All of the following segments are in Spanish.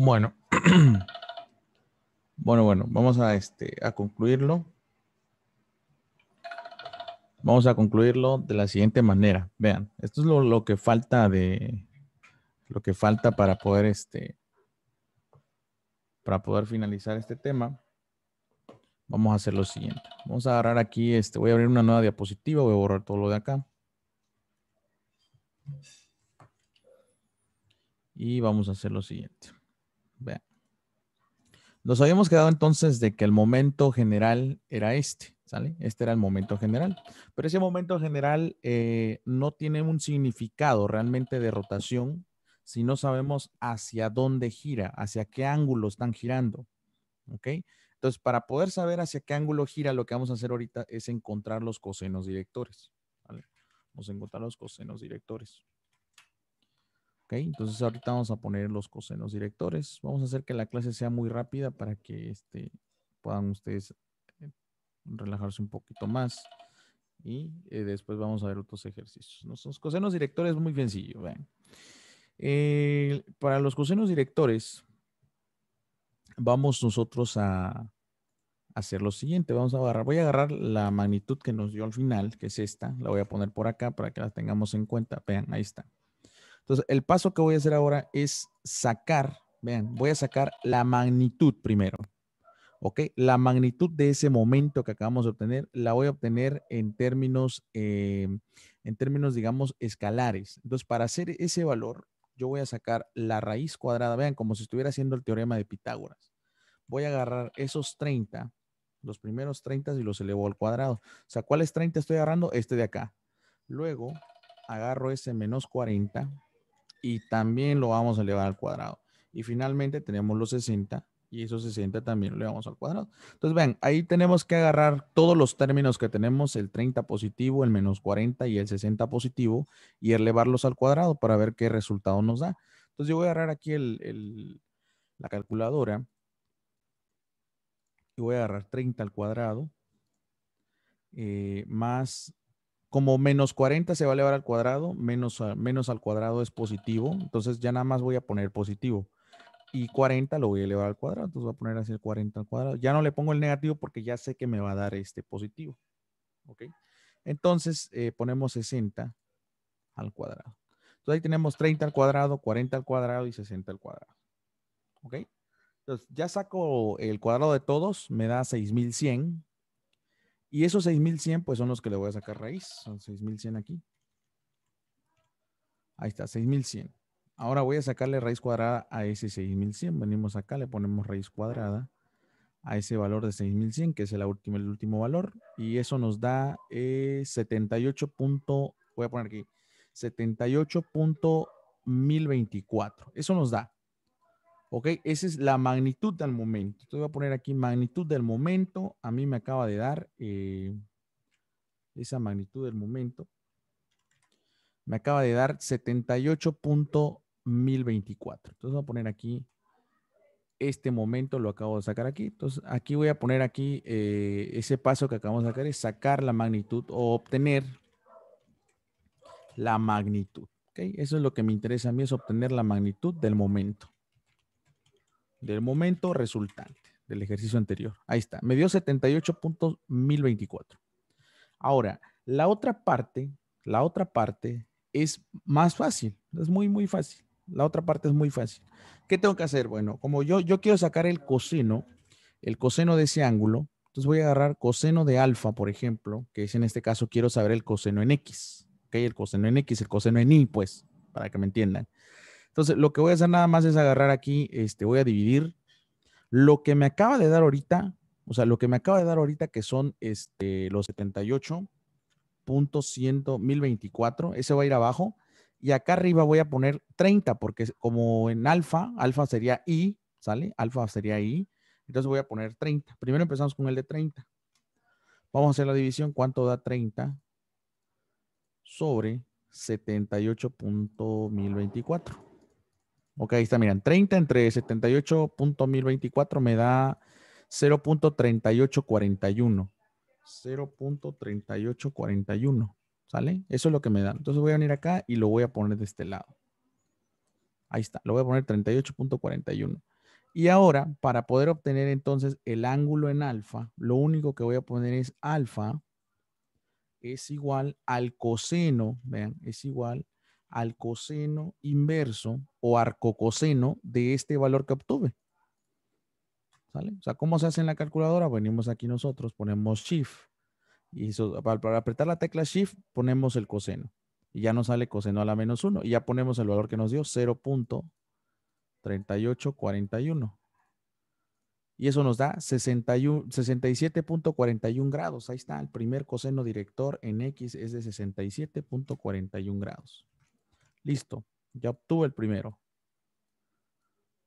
Bueno. bueno, bueno, vamos a, este, a concluirlo. Vamos a concluirlo de la siguiente manera. Vean, esto es lo, que falta de lo que falta para poder este para poder finalizar este tema. Vamos a hacer lo siguiente. Vamos a agarrar aquí este, voy a abrir una nueva diapositiva, voy a borrar todo lo de acá. Y vamos a hacer lo siguiente. Nos habíamos quedado entonces de que el momento general era este, ¿sale? Este era el momento general. Pero ese momento general eh, no tiene un significado realmente de rotación si no sabemos hacia dónde gira, hacia qué ángulo están girando, ¿ok? Entonces, para poder saber hacia qué ángulo gira, lo que vamos a hacer ahorita es encontrar los cosenos directores, ¿vale? Vamos a encontrar los cosenos directores. Entonces ahorita vamos a poner los cosenos directores. Vamos a hacer que la clase sea muy rápida para que este, puedan ustedes eh, relajarse un poquito más. Y eh, después vamos a ver otros ejercicios. Los cosenos directores es muy sencillo. para los cosenos directores, vamos nosotros a hacer lo siguiente. Vamos a agarrar, voy a agarrar la magnitud que nos dio al final, que es esta. La voy a poner por acá para que la tengamos en cuenta. Vean, ahí está. Entonces, el paso que voy a hacer ahora es sacar, vean, voy a sacar la magnitud primero. ¿Ok? La magnitud de ese momento que acabamos de obtener la voy a obtener en términos, eh, en términos, digamos, escalares. Entonces, para hacer ese valor, yo voy a sacar la raíz cuadrada, vean, como si estuviera haciendo el teorema de Pitágoras. Voy a agarrar esos 30, los primeros 30 y los elevo al cuadrado. O sea, ¿cuáles 30 estoy agarrando? Este de acá. Luego, agarro ese menos 40 y también lo vamos a elevar al cuadrado. Y finalmente tenemos los 60 y esos 60 también lo elevamos al cuadrado. Entonces, vean, ahí tenemos que agarrar todos los términos que tenemos, el 30 positivo, el menos 40 y el 60 positivo, y elevarlos al cuadrado para ver qué resultado nos da. Entonces, yo voy a agarrar aquí la calculadora y voy a agarrar 30 al cuadrado eh, más como menos 40 se va a elevar al cuadrado, menos, menos al cuadrado es positivo, entonces ya nada más voy a poner positivo. Y 40 lo voy a elevar al cuadrado, entonces voy a poner así el 40 al cuadrado. Ya no le pongo el negativo porque ya sé que me va a dar este positivo. ¿Ok? Entonces eh, ponemos 60 al cuadrado. Entonces ahí tenemos 30 al cuadrado, 40 al cuadrado y 60 al cuadrado. ¿Ok? Entonces ya saco el cuadrado de todos, me da 6100 y esos 6100 pues son los que le voy a sacar raíz. Son 6100 aquí. Ahí está, 6100. Ahora voy a sacarle raíz cuadrada a ese 6100. Venimos acá, le ponemos raíz cuadrada a ese valor de 6100, que es el último, valor. Y eso nos da eh, voy a poner aquí 78.1024. Eso nos da. ¿Ok? Esa es la magnitud del momento. Entonces voy a poner aquí magnitud del momento. A mí me acaba de dar eh, esa magnitud del momento. Me acaba de dar 78.1024. Entonces voy a poner aquí este momento, lo acabo de sacar aquí. Entonces aquí voy a poner aquí eh, ese paso que acabamos de sacar es sacar la magnitud o obtener la magnitud. ¿Ok? Eso es lo que me interesa a mí, es obtener la magnitud del momento del momento resultante del ejercicio anterior. Ahí está, me dio 78.1024. Ahora, la otra parte, la otra parte es más fácil, es muy, muy fácil. La otra parte es muy fácil. ¿Qué tengo que hacer? Bueno, como yo, yo quiero sacar el coseno, el coseno de ese ángulo, entonces voy a agarrar coseno de alfa, por ejemplo, que es en este caso quiero saber el coseno en x. ¿Ok? El coseno en x, el coseno en y, pues, para que me entiendan. Entonces, lo que voy a hacer nada más es agarrar aquí, este, voy a dividir lo que me acaba de dar ahorita, o sea, lo que me acaba de dar ahorita que son este, los 78.1024, ese va a ir abajo. Y acá arriba voy a poner 30, porque como en alfa, alfa sería I, ¿sale? Alfa sería I. Entonces voy a poner 30. Primero empezamos con el de 30. Vamos a hacer la división. ¿Cuánto da 30 sobre 78.1024? Ok, ahí está, miren, 30 entre 78.1024 me da 0.3841. 0.3841, ¿sale? Eso es lo que me da. Entonces voy a venir acá y lo voy a poner de este lado. Ahí está, lo voy a poner 38.41. Y ahora, para poder obtener entonces el ángulo en alfa, lo único que voy a poner es alfa es igual al coseno, vean, es igual al coseno inverso o arcocoseno de este valor que obtuve. ¿Sale? O sea, ¿cómo se hace en la calculadora? Venimos aquí nosotros, ponemos Shift. Y para, para, apretar la tecla Shift, ponemos el coseno. Y ya nos sale coseno a la menos 1. Y ya ponemos el valor que nos dio, 0.3841. Y eso nos da 67.41 grados. Ahí está, el primer coseno director en X es de 67.41 grados. Listo, ya obtuve el primero.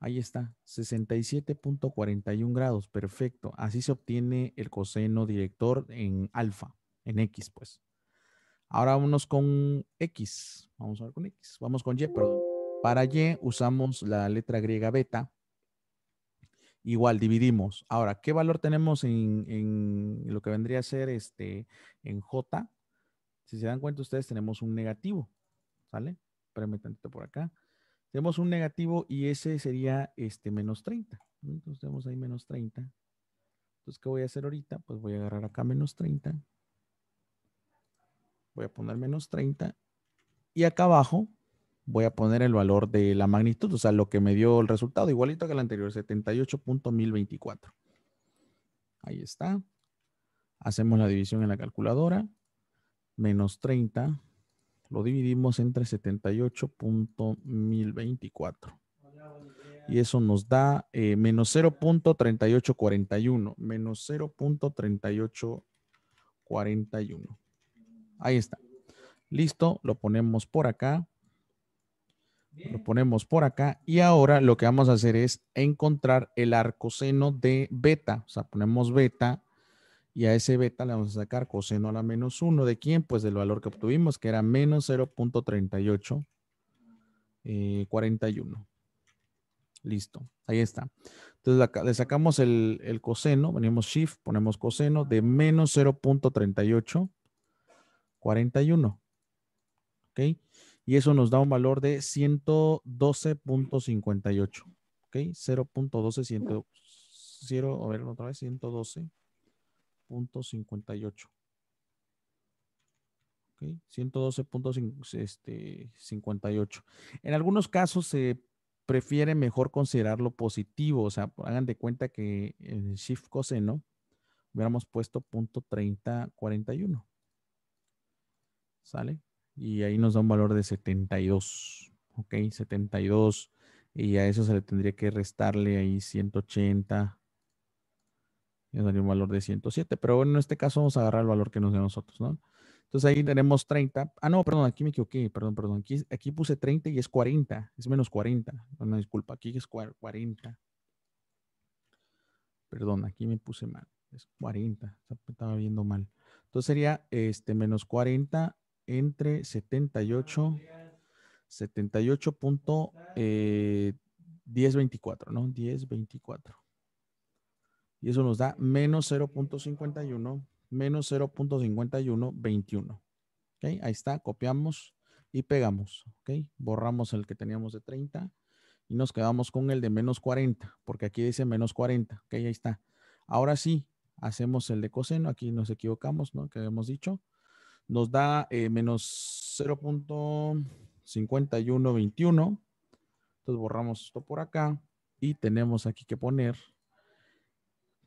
Ahí está, 67.41 grados, perfecto. Así se obtiene el coseno director en alfa, en X, pues. Ahora vámonos con X, vamos a ver con X, vamos con Y, perdón. Para Y usamos la letra griega beta. Igual, dividimos. Ahora, ¿qué valor tenemos en, en lo que vendría a ser este, en J? Si se dan cuenta ustedes, tenemos un negativo, ¿sale? espérame tantito por acá. Tenemos un negativo y ese sería este menos 30. Entonces tenemos ahí menos 30. Entonces, ¿qué voy a hacer ahorita? Pues voy a agarrar acá menos 30. Voy a poner menos 30. Y acá abajo voy a poner el valor de la magnitud, o sea, lo que me dio el resultado, igualito que el anterior, 78.1024. Ahí está. Hacemos la división en la calculadora. Menos 30 lo dividimos entre 78.1024. Y eso nos da eh, menos 0.3841, menos 0.3841. Ahí está. Listo, lo ponemos por acá. Lo ponemos por acá y ahora lo que vamos a hacer es encontrar el arcoseno de beta. O sea, ponemos beta y a ese beta le vamos a sacar coseno a la menos 1. ¿De quién? Pues del valor que obtuvimos, que era menos 0.3841. 41 eh, Listo, ahí está. Entonces le sacamos el, coseno, venimos shift, ponemos coseno de menos 0.3841. ¿Ok? Y eso nos da un valor de 112.58. ¿Ok? 0.12, 100, 0, a ver otra vez, 112. 112.58. Okay, 112.58. Este, en algunos casos se prefiere mejor considerarlo positivo, o sea, hagan de cuenta que en shift coseno hubiéramos puesto punto ¿Sale? Y ahí nos da un valor de 72. Ok, 72. Y a eso se le tendría que restarle ahí 180 ya daría un valor de 107, pero bueno, en este caso vamos a agarrar el valor que nos dio nosotros, ¿no? Entonces ahí tenemos 30. Ah, no, perdón, aquí me equivoqué, perdón, perdón. Aquí, aquí puse 30 y es 40, es menos 40. Bueno, disculpa, aquí es 40. Perdón, aquí me puse mal. Es 40, estaba viendo mal. Entonces sería este menos 40 entre 78, 78.1024, eh, ¿no? 1024. Y eso nos da menos 0.51, menos 0.51, 21. ¿Ok? Ahí está, copiamos y pegamos. ¿Ok? Borramos el que teníamos de 30 y nos quedamos con el de menos 40, porque aquí dice menos 40. ¿Ok? Ahí está. Ahora sí, hacemos el de coseno. Aquí nos equivocamos, ¿no? Que habíamos dicho. Nos da eh, menos 0.51, 21. Entonces borramos esto por acá y tenemos aquí que poner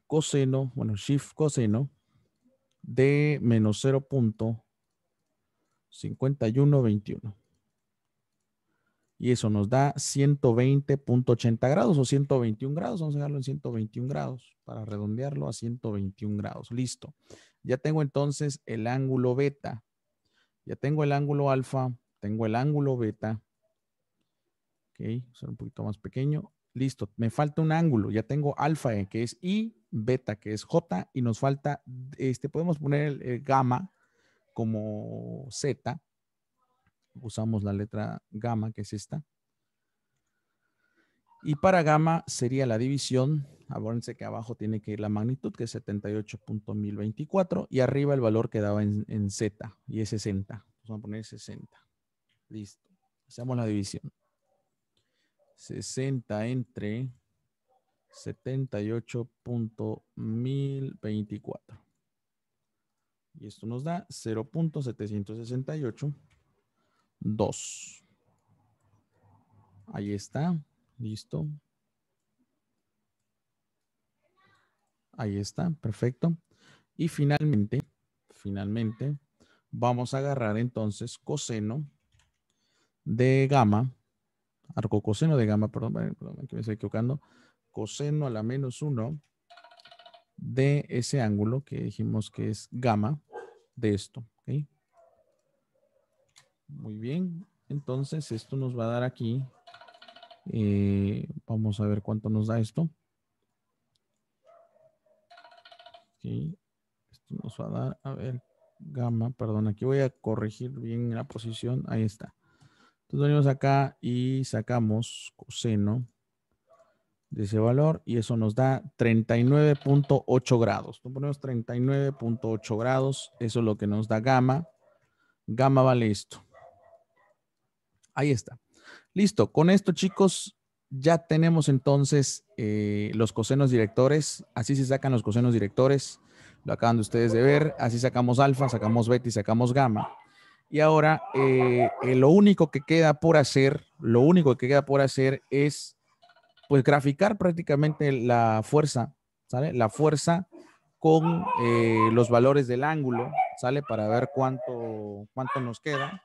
coseno, bueno, shift coseno de menos 0.5121. Y eso nos da 120.80 grados o 121 grados. Vamos a dejarlo en 121 grados para redondearlo a 121 grados. Listo. Ya tengo entonces el ángulo beta. Ya tengo el ángulo alfa. Tengo el ángulo beta. Ok, ser un poquito más pequeño. Listo. Me falta un ángulo. Ya tengo alfa, eh, que es I beta, que es J, y nos falta, este, podemos poner el, gamma como Z. Usamos la letra gamma, que es esta. Y para gamma sería la división. Acuérdense que abajo tiene que ir la magnitud, que es 78.1024, y arriba el valor que daba en, en Z, y es 60. Vamos a poner 60. Listo. Hacemos la división. 60 entre 78.1024. Y esto nos da 0.768 2 Ahí está. Listo. Ahí está. Perfecto. Y finalmente, finalmente, vamos a agarrar entonces coseno de gamma, arco coseno de gamma, perdón, perdón, que me estoy equivocando, coseno a la menos 1 de ese ángulo que dijimos que es gamma de esto. Muy bien. Entonces esto nos va a dar aquí. Eh, vamos a ver cuánto nos da esto. Esto nos va a dar, a ver, gamma, perdón, aquí voy a corregir bien la posición. Ahí está. Entonces venimos acá y sacamos coseno de ese valor y eso nos da 39.8 grados. ponemos 39.8 grados, eso es lo que nos da gamma. Gamma vale esto. Ahí está. Listo, con esto chicos ya tenemos entonces eh, los cosenos directores, así se sacan los cosenos directores, lo acaban de ustedes de ver, así sacamos alfa, sacamos beta y sacamos gamma. Y ahora eh, eh, lo único que queda por hacer, lo único que queda por hacer es pues graficar prácticamente la fuerza, ¿sale? La fuerza con eh, los valores del ángulo, ¿sale? Para ver cuánto, cuánto nos queda.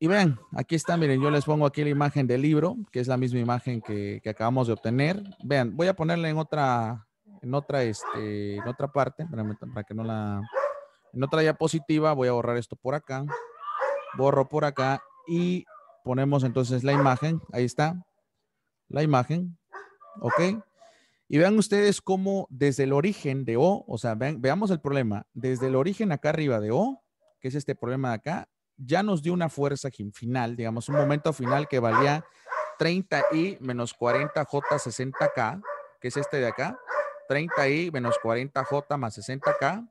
Y vean, aquí está, miren, yo les pongo aquí la imagen del libro, que es la misma imagen que, que acabamos de obtener. Vean, voy a ponerla en otra, en otra, este, en otra parte, para que no la, en otra diapositiva, voy a borrar esto por acá, borro por acá y ponemos entonces la imagen, ahí está, la imagen, ¿ok? Y vean ustedes cómo desde el origen de O, o sea, veamos el problema, desde el origen acá arriba de O, que es este problema de acá, ya nos dio una fuerza final, digamos, un momento final que valía 30i menos 40j60k, que es este de acá, 30i menos 40j más 60k.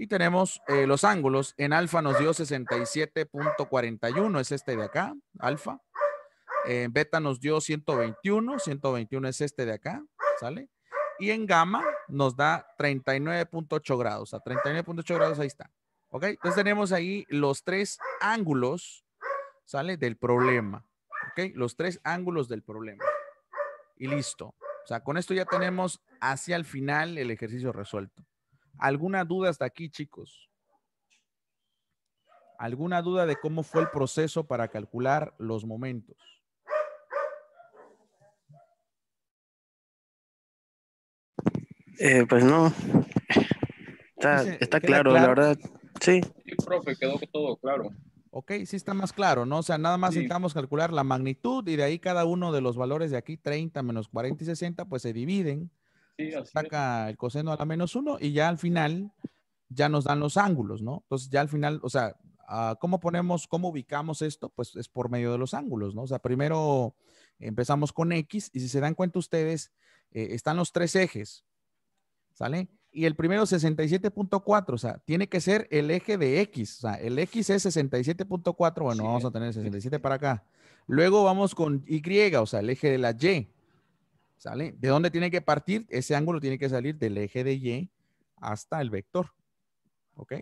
Y tenemos eh, los ángulos. En alfa nos dio 67.41, es este de acá, alfa. En eh, beta nos dio 121, 121 es este de acá, ¿sale? Y en gamma nos da 39.8 grados, a 39.8 grados ahí está, ¿ok? Entonces tenemos ahí los tres ángulos, ¿sale? Del problema, ¿ok? Los tres ángulos del problema. Y listo. O sea, con esto ya tenemos hacia el final el ejercicio resuelto. ¿Alguna duda hasta aquí, chicos? ¿Alguna duda de cómo fue el proceso para calcular los momentos? Eh, pues no. Está, claro, la verdad. Sí. Sí, profe, quedó todo claro. Ok, sí está más claro, ¿no? O sea, nada más necesitamos calcular la magnitud y de ahí cada uno de los valores de aquí, 30 menos 40 y 60, pues se dividen. Sí, saca el coseno a la menos 1 y ya al final ya nos dan los ángulos, ¿no? Entonces ya al final, o sea, ah, ¿cómo ponemos, cómo ubicamos esto? Pues es por medio de los ángulos, ¿no? O sea, primero empezamos con X y si se dan cuenta ustedes, eh, están los tres ejes. ¿sale? Y el primero 67.4, o sea, tiene que ser el eje de X, o sea, el X es 67.4, bueno, vamos a tener 67 para acá. Luego vamos con Y, o sea, el eje de la Y, ¿sale? ¿De dónde tiene que partir? Ese ángulo tiene que salir del eje de Y hasta el vector, ¿ok?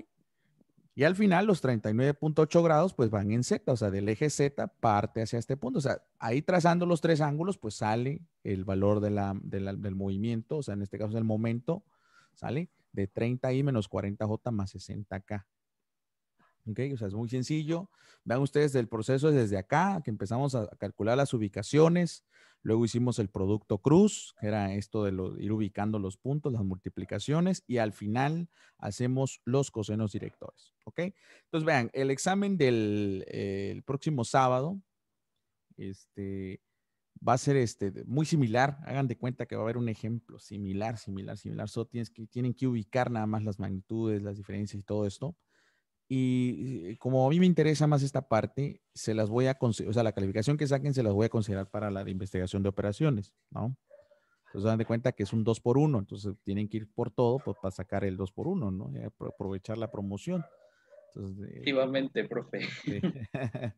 Y al final los 39.8 grados pues van en Z, o sea, del eje Z parte hacia este punto. O sea, ahí trazando los tres ángulos pues sale el valor del movimiento, o sea, en este caso el momento, sale de 30i menos 40j más 60k. ¿ok? O sea, es muy sencillo. Vean ustedes el proceso desde acá, que empezamos a calcular las ubicaciones, luego hicimos el producto cruz, que era esto de ir ubicando los puntos, las multiplicaciones, y al final hacemos los cosenos directores, ¿ok? Entonces, vean, el examen del eh, próximo sábado, este, Va a ser este, muy similar, hagan de cuenta que va a haber un ejemplo similar, similar, similar. Solo tienes que, tienen que ubicar nada más las magnitudes, las diferencias y todo esto. Y como a mí me interesa más esta parte, se las voy a, o sea, la calificación que saquen se las voy a considerar para la de investigación de operaciones, ¿no? Entonces dan de cuenta que es un 2 por 1, entonces tienen que ir por todo pues, para sacar el 2 por 1, ¿no? aprovechar la promoción. Entonces, profe. Eh,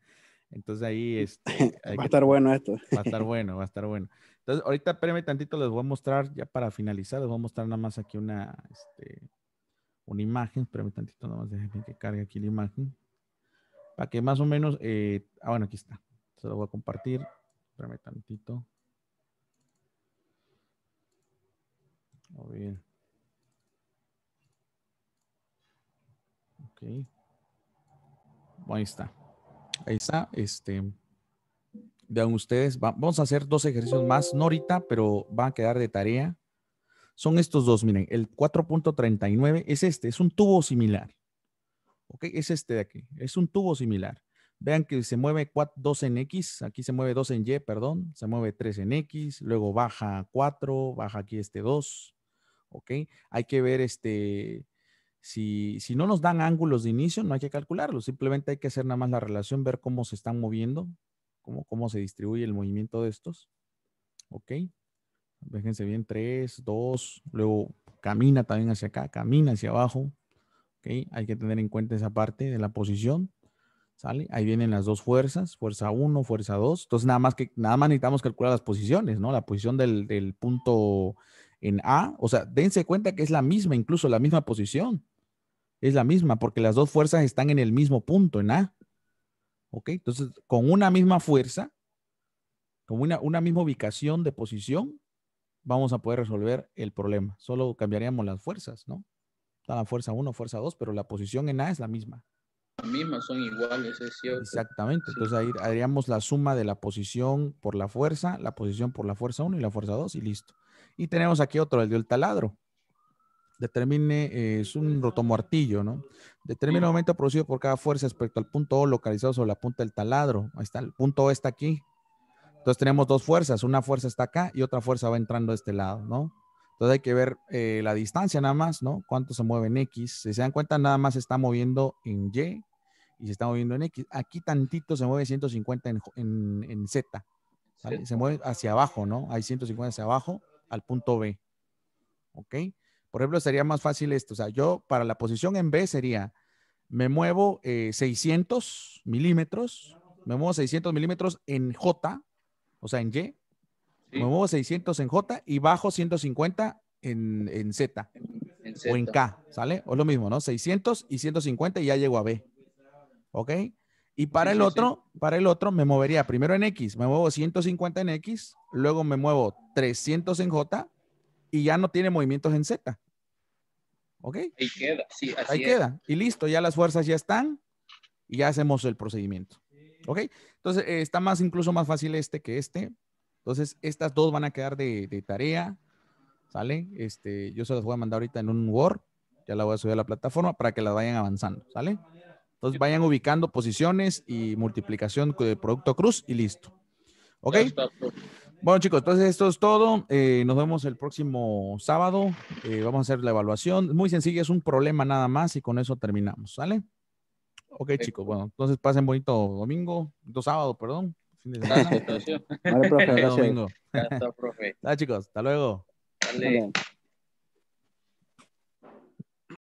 entonces ahí este, va a estar bueno esto. Va a estar bueno, va a estar bueno. Entonces ahorita espérame tantito, les voy a mostrar, ya para finalizar, les voy a mostrar nada más aquí una, este, una imagen. Espérame tantito, nomás déjenme que cargue aquí la imagen. Para que más o menos, eh, ah, bueno, aquí está. Se lo voy a compartir. Espérame tantito. Muy bien. Ok. Bueno, ahí está. Ahí está. Este, vean ustedes, vamos a hacer dos ejercicios más, no ahorita, pero van a quedar de tarea son estos dos. Miren, el 4.39 es este, es un tubo similar. ¿Ok? Es este de aquí, es un tubo similar. Vean que se mueve 2 en X, aquí se mueve 2 en Y, perdón, se mueve 3 en X, luego baja 4, baja aquí este 2. ¿Ok? Hay que ver este, si, no nos dan ángulos de inicio, no hay que calcularlo, simplemente hay que hacer nada más la relación, ver cómo se están moviendo, cómo, cómo se distribuye el movimiento de estos. ¿Ok? Déjense bien, 3, 2, luego camina también hacia acá, camina hacia abajo. ¿okay? Hay que tener en cuenta esa parte de la posición. ¿Sale? Ahí vienen las dos fuerzas, fuerza 1, fuerza 2. Entonces, nada más que nada más necesitamos calcular las posiciones, ¿no? La posición del, punto en A. O sea, dense cuenta que es la misma, incluso la misma posición. Es la misma, porque las dos fuerzas están en el mismo punto, en A. ¿Ok? Entonces, con una misma fuerza, con una misma ubicación de posición, vamos a poder resolver el problema. Solo cambiaríamos las fuerzas, ¿no? Está la fuerza 1, fuerza 2, pero la posición en A es la misma. Las mismas son iguales, es cierto. Exactamente. Entonces ahí haríamos la suma de la posición por la fuerza, la posición por la fuerza 1 y la fuerza 2 y listo. Y tenemos aquí otro, el el taladro. Determine, eh, es un rotomuartillo, ¿no? Determine el momento producido por cada fuerza respecto al punto O localizado sobre la punta del taladro. Ahí está, el punto O está aquí, entonces tenemos dos fuerzas, una fuerza está acá y otra fuerza va entrando de este lado, ¿no? Entonces hay que ver eh, la distancia nada más, ¿no? Cuánto se mueve en X. Si se dan cuenta, nada más se está moviendo en Y y se está moviendo en X. Aquí tantito se mueve 150 en, Z. Se mueve hacia abajo, ¿no? Hay 150 hacia abajo al punto B. ¿Ok? Por ejemplo, sería más fácil esto. O sea, yo para la posición en B sería, me muevo 600 eh, milímetros, me muevo 600 milímetros en J, o sea, en Y. Me muevo 600 en J y bajo 150 en, Z. O en K, ¿sale? O lo mismo, ¿no? 600 y 150 y ya llego a B. ¿Ok? Y para el otro, para el otro me movería primero en X, me muevo 150 en X, luego me muevo 300 en J y ya no tiene movimientos en Z. ¿Ok? Ahí queda, Ahí queda. Y listo, ya las fuerzas ya están y ya hacemos el procedimiento. ¿Ok? Entonces, eh, está más, incluso más fácil este que este. Entonces, estas dos van a quedar de, tarea, ¿sale? Este, yo se las voy a mandar ahorita en un Word, ya la voy a subir a la plataforma para que las vayan avanzando, ¿sale? Entonces, vayan ubicando posiciones y multiplicación de producto cruz y listo. ¿Ok? Pues. Bueno, chicos, entonces pues esto es todo. Eh, nos vemos el próximo sábado. Eh, vamos a hacer la evaluación. Muy sencilla, es un problema nada más y con eso terminamos, ¿sale? Ok, chicos, bueno, entonces pasen bonito domingo, dos sábado, perdón. Fin de semana. vale, profe, gracias. Domingo. Hasta, profe. Hasta, chicos, hasta luego.